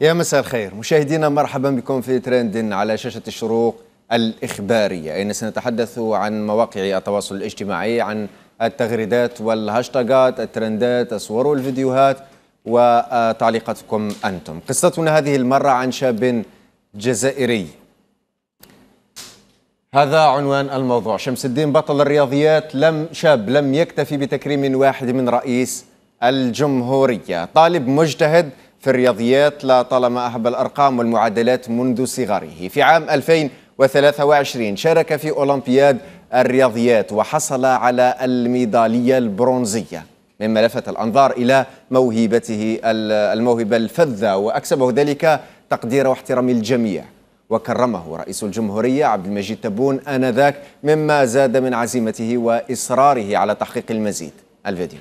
يا مساء الخير مشاهدينا مرحبا بكم في ترند على شاشة الشروق الإخبارية أين سنتحدث عن مواقع التواصل الاجتماعي عن التغريدات والهاشتاغات الترندات الصور والفيديوهات وتعليقاتكم أنتم قصتنا هذه المرة عن شاب جزائري هذا عنوان الموضوع شمس الدين بطل الرياضيات لم شاب لم يكتفي بتكريم واحد من رئيس الجمهورية طالب مجتهد في الرياضيات لطالما أحب الأرقام والمعادلات منذ صغره في عام 2023 شارك في أولمبياد الرياضيات وحصل على الميدالية البرونزية مما لفت الأنظار إلى موهبته الموهبة الفذة وأكسبه ذلك تقدير واحترام الجميع وكرمه رئيس الجمهورية عبد المجيد تبون آنذاك مما زاد من عزيمته وإصراره على تحقيق المزيد الفيديو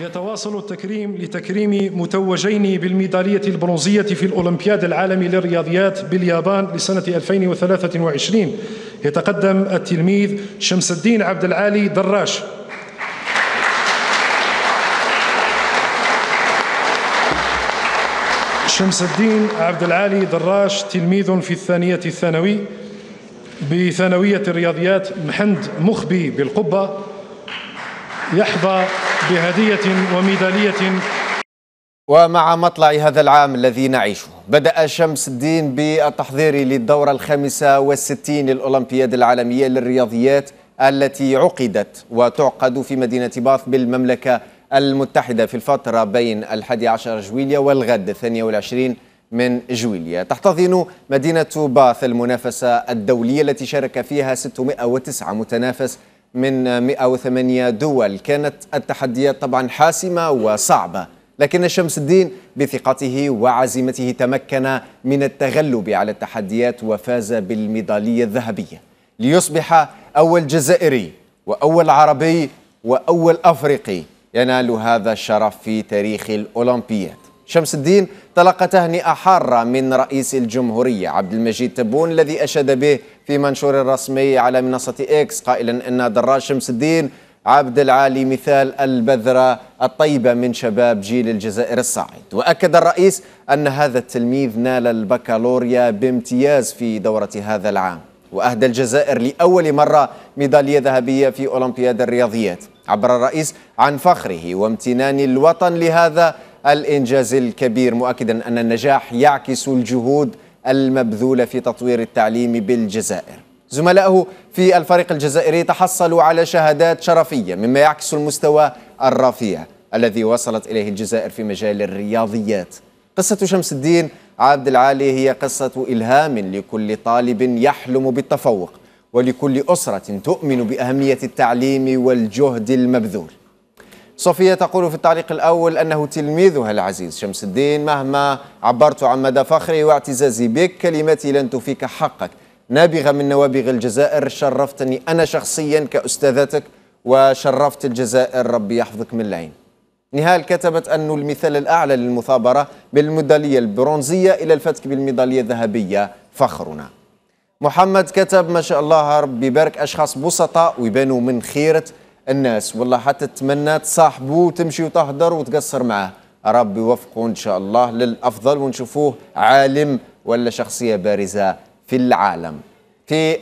يتواصل التكريم لتكريم متوجين بالميدالية البرونزية في الأولمبياد العالمي للرياضيات باليابان لسنة 2023 يتقدم التلميذ شمس الدين عبد العالي دراش شمس الدين عبد العالي دراش تلميذ في الثانية الثانوي بثانوية الرياضيات محمد مخبي بالقبة يحظى بهدية وميدالية ومع مطلع هذا العام الذي نعيشه بدأ شمس الدين بالتحضير للدورة الخامسة والستين للأولمبياد العالمية للرياضيات التي عقدت وتعقد في مدينة باث بالمملكة المتحدة في الفترة بين الحادي عشر جويليا والغد الثانية والعشرين من جويليا تحتضن مدينة باث المنافسة الدولية التي شارك فيها 609 متنافس من 108 دول كانت التحديات طبعا حاسمة وصعبة لكن شمس الدين بثقته وعزيمته تمكن من التغلب على التحديات وفاز بالميدالية الذهبية ليصبح أول جزائري وأول عربي وأول أفريقي ينال هذا الشرف في تاريخ الأولمبياد شمس الدين تلقى تهنئة حارة من رئيس الجمهورية عبد المجيد تبون الذي أشاد به في منشور رسمي على منصة إكس قائلا أن دراج شمس الدين عبد العالي مثال البذرة الطيبة من شباب جيل الجزائر الصاعد وأكد الرئيس أن هذا التلميذ نال البكالوريا بامتياز في دورة هذا العام وأهدى الجزائر لأول مرة ميدالية ذهبية في أولمبياد الرياضيات عبر الرئيس عن فخره وامتنان الوطن لهذا الإنجاز الكبير مؤكدا أن النجاح يعكس الجهود المبذولة في تطوير التعليم بالجزائر زملائه في الفريق الجزائري تحصلوا على شهادات شرفية مما يعكس المستوى الرفيع الذي وصلت إليه الجزائر في مجال الرياضيات قصة شمس الدين عبد العالي هي قصة إلهام لكل طالب يحلم بالتفوق ولكل أسرة تؤمن بأهمية التعليم والجهد المبذول صفية تقول في التعليق الأول أنه تلميذها العزيز شمس الدين مهما عبرت عن مدى فخري واعتزازي بك كلمتي لن تفيك حقك نابغة من نوابغ الجزائر شرفتني أنا شخصيا كأستاذتك وشرفت الجزائر ربي يحفظك من العين نهال كتبت أن المثال الأعلى للمثابرة بالميدالية البرونزية إلى الفتك بالميدالية الذهبية فخرنا محمد كتب ما شاء الله ربي يبارك أشخاص بسطاء ويبانوا من خيرة الناس والله حتى تتمنى تصاحبه وتمشي وتهدر وتقصر معاه ربي يوفقه ان شاء الله للافضل ونشوفوه عالم ولا شخصيه بارزه في العالم في